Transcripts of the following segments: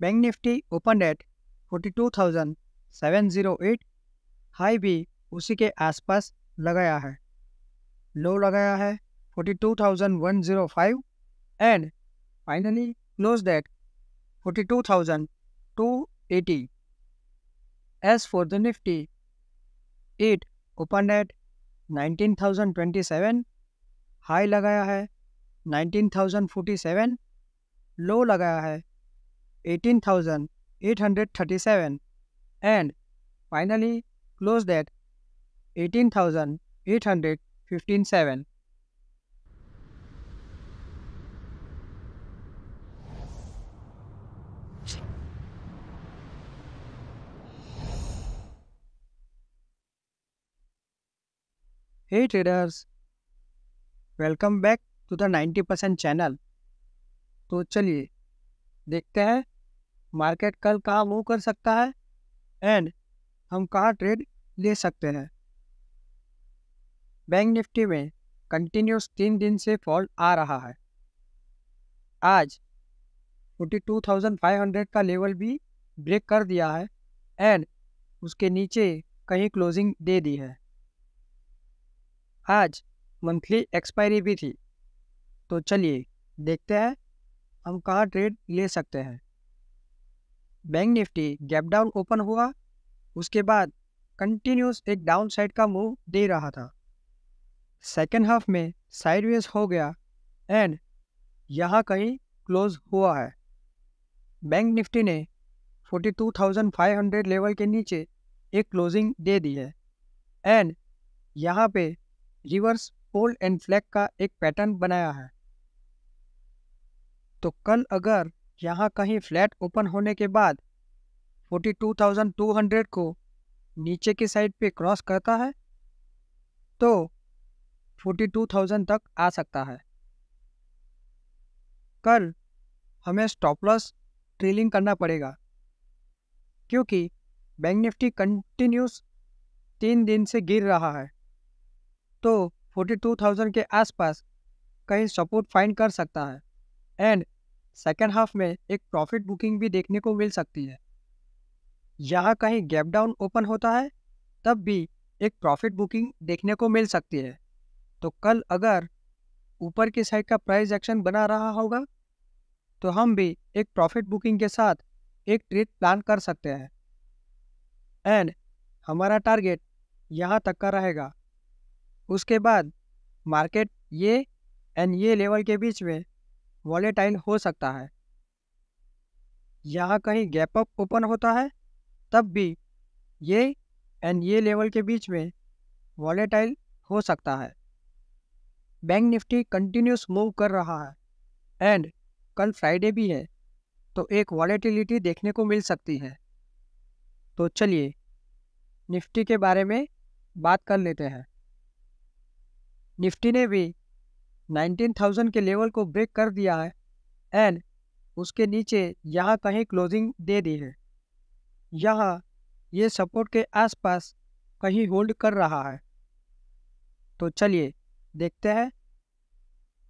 Bank nifty open at 42,708 high भी उसी के आसपास लगाया है लो लगाया है 42,105 and finally close for 42,280 nifty at open nifty it thousand twenty 19,027 high लगाया है 19,047 लो लगाया है 18,837 and finally closed at 18,857. Hey traders, welcome back to the 90% channel. तो चलिए देखते हैं मार्केट कल कहाँ मूव कर सकता है एंड हम कहाँ ट्रेड ले सकते हैं बैंक निफ्टी में कंटिन्यूस तीन दिन से फॉल आ रहा है आज 42,500 का लेवल भी ब्रेक कर दिया है एंड उसके नीचे कहीं क्लोजिंग दे दी है आज मंथली एक्सपायरी भी थी तो चलिए देखते हैं हम कहाँ ट्रेड ले सकते हैं bank nifty gap down open हुआ उसके बाद कंटिन्यूस एक डाउन साइड का मूव दे रहा था सेकेंड हाफ में साइडवेज हो गया एंड यहाँ कहीं क्लोज हुआ है बैंक निफ्टी ने 42,500 लेवल के नीचे एक क्लोजिंग दे दी है एंड यहाँ पे रिवर्स होल्ड एंड फ्लैग का एक पैटर्न बनाया है तो कल अगर यहाँ कहीं फ्लैट ओपन होने के बाद 42,200 को नीचे की साइड पे क्रॉस करता है तो 42,000 तक आ सकता है कल हमें स्टॉप लॉस ट्रेलिंग करना पड़ेगा क्योंकि बैंक निफ्टी कंटिन्यूस तीन दिन से गिर रहा है तो 42,000 के आसपास कहीं सपोर्ट फाइंड कर सकता है एंड सेकेंड हाफ में एक प्रॉफिट बुकिंग भी देखने को मिल सकती है यहाँ कहीं गैप डाउन ओपन होता है तब भी एक प्रॉफिट बुकिंग देखने को मिल सकती है तो कल अगर ऊपर की साइड का प्राइस एक्शन बना रहा होगा तो हम भी एक प्रॉफिट बुकिंग के साथ एक ट्रेड प्लान कर सकते हैं एंड हमारा टारगेट यहाँ तक का रहेगा उसके बाद मार्केट ये एंड ये लेवल के बीच में वॉलेटाइल हो सकता है यहाँ कहीं गैप अप ओपन होता है तब भी ये एंड ये लेवल के बीच में वॉलेटाइल हो सकता है बैंक निफ्टी कंटिन्यूस मूव कर रहा है एंड कल फ्राइडे भी है तो एक वॉलेटिलिटी देखने को मिल सकती है तो चलिए निफ्टी के बारे में बात कर लेते हैं निफ्टी ने भी 19,000 के लेवल को ब्रेक कर दिया है एंड उसके नीचे यहाँ कहीं क्लोजिंग दे दी है यहाँ ये सपोर्ट के आसपास कहीं होल्ड कर रहा है तो चलिए देखते हैं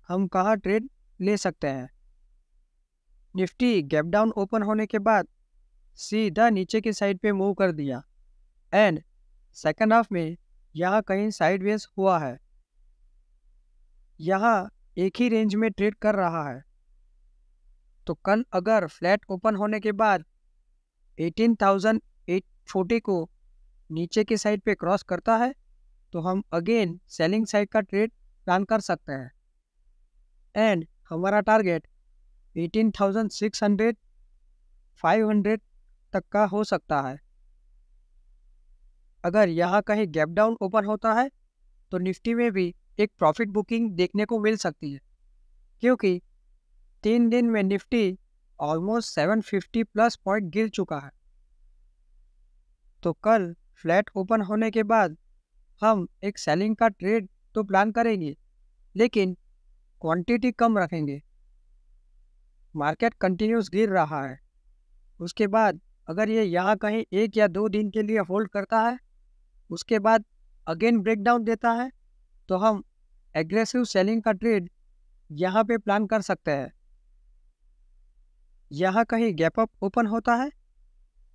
हम कहाँ ट्रेड ले सकते हैं निफ्टी गैप डाउन ओपन होने के बाद सीधा नीचे की साइड पे मूव कर दिया एंड सेकंड हाफ में यहाँ कहीं साइडवेज हुआ है यहाँ एक ही रेंज में ट्रेड कर रहा है तो कल अगर फ्लैट ओपन होने के बाद 18,840 को नीचे के साइड पे क्रॉस करता है तो हम अगेन सेलिंग साइड का ट्रेड प्लान कर सकते हैं एंड हमारा टारगेट 18,600 500 तक का हो सकता है अगर यहाँ कहीं गैप डाउन ओपन होता है तो निफ्टी में भी एक प्रॉफिट बुकिंग देखने को मिल सकती है क्योंकि तीन दिन में निफ्टी ऑलमोस्ट 750 प्लस पॉइंट गिर चुका है तो कल फ्लैट ओपन होने के बाद हम एक सेलिंग का ट्रेड तो प्लान करेंगे लेकिन क्वांटिटी कम रखेंगे मार्केट कंटिन्यूस गिर रहा है उसके बाद अगर ये यहाँ कहीं एक या दो दिन के लिए होल्ड करता है उसके बाद अगेन ब्रेकडाउन देता है तो हम एग्रेसिव सेलिंग का ट्रेड यहाँ पे प्लान कर सकते हैं यहाँ कहीं गैप अप ओपन होता है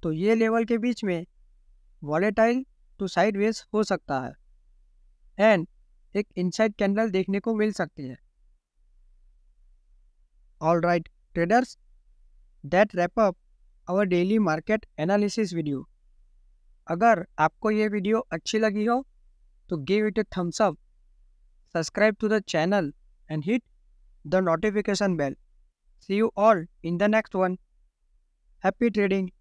तो ये लेवल के बीच में वॉलेटाइल टू साइड हो सकता है एंड एक इनसाइड कैंडल देखने को मिल सकती है all right traders that wrap up our daily market analysis video अगर आपको ये वीडियो अच्छी लगी हो तो give it a thumbs up subscribe to the channel and hit the notification bell. See you all in the next one. Happy trading.